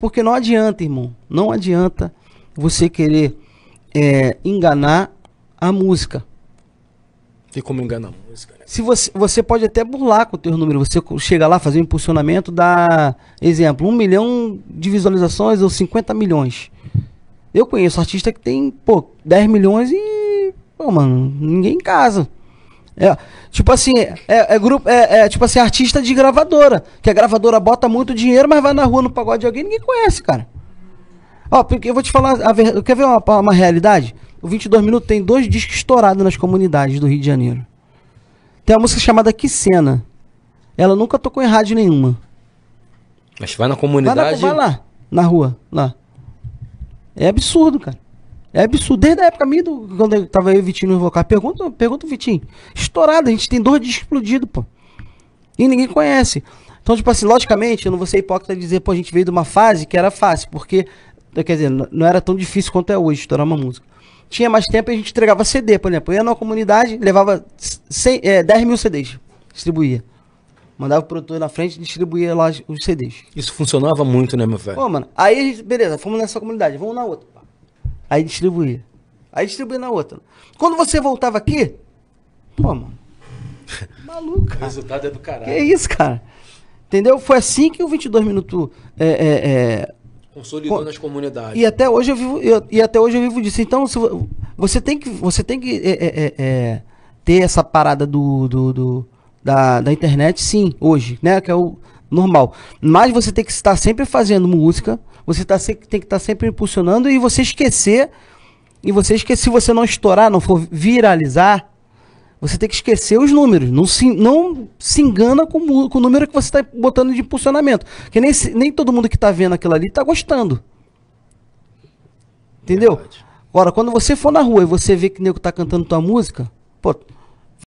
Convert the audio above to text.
Porque não adianta, irmão. Não adianta você querer é, enganar a música. Tem como enganar a música, né? Se você, você pode até burlar com o teu número. Você chega lá, fazer um impulsionamento, dá, exemplo, um milhão de visualizações ou 50 milhões. Eu conheço artista que tem, pô, 10 milhões e, pô, mano, ninguém em casa. É, tipo assim, é, é grupo, é, é, tipo assim, artista de gravadora. Que a gravadora bota muito dinheiro, mas vai na rua no pagode de alguém, ninguém conhece, cara. Ó, porque eu vou te falar, a ver, quer ver uma, uma realidade? O 22 Minutos tem dois discos estourados nas comunidades do Rio de Janeiro. Tem uma música chamada Que Cena. Ela nunca tocou em rádio nenhuma. Mas vai na comunidade? Vai, na, vai lá, na rua, lá. É absurdo, cara. É absurdo. Desde a época minha, do, quando eu tava aí o Vitinho invocar. Pergunta, pergunta o Vitinho. Estourado, a gente tem dois de explodido, pô. E ninguém conhece. Então, tipo assim, logicamente, eu não vou ser hipócrita e dizer, pô, a gente veio de uma fase que era fácil, porque, quer dizer, não era tão difícil quanto é hoje estourar uma música. Tinha mais tempo e a gente entregava CD, por exemplo. Eu ia na comunidade, levava 100, é, 10 mil CDs, distribuía. Mandava o produtor na frente e distribuía lá os CDs. Isso funcionava muito, né, meu velho? Pô, mano, aí, beleza, fomos nessa comunidade, vamos na outra. Aí distribuía. Aí distribuía na outra. Quando você voltava aqui, pô, mano. Maluco. O resultado é do caralho. Que é isso, cara. Entendeu? Foi assim que o 22 Minutos. É, é, é, Consolidou com... nas comunidades. E até hoje eu vivo, eu, e até hoje eu vivo disso. Então, se, você tem que, você tem que é, é, é, é, ter essa parada do, do, do da, da internet, sim, hoje, né? Que é o normal. Mas você tem que estar sempre fazendo música, você tá se, tem que estar sempre impulsionando e você esquecer. E você esquecer, se você não estourar, não for viralizar, você tem que esquecer os números. Não se, não se engana com, com o número que você está botando de impulsionamento. Porque nem, nem todo mundo que está vendo aquilo ali está gostando. Entendeu? Verdade. Agora, quando você for na rua e você vê que o nego tá cantando tua música, pô,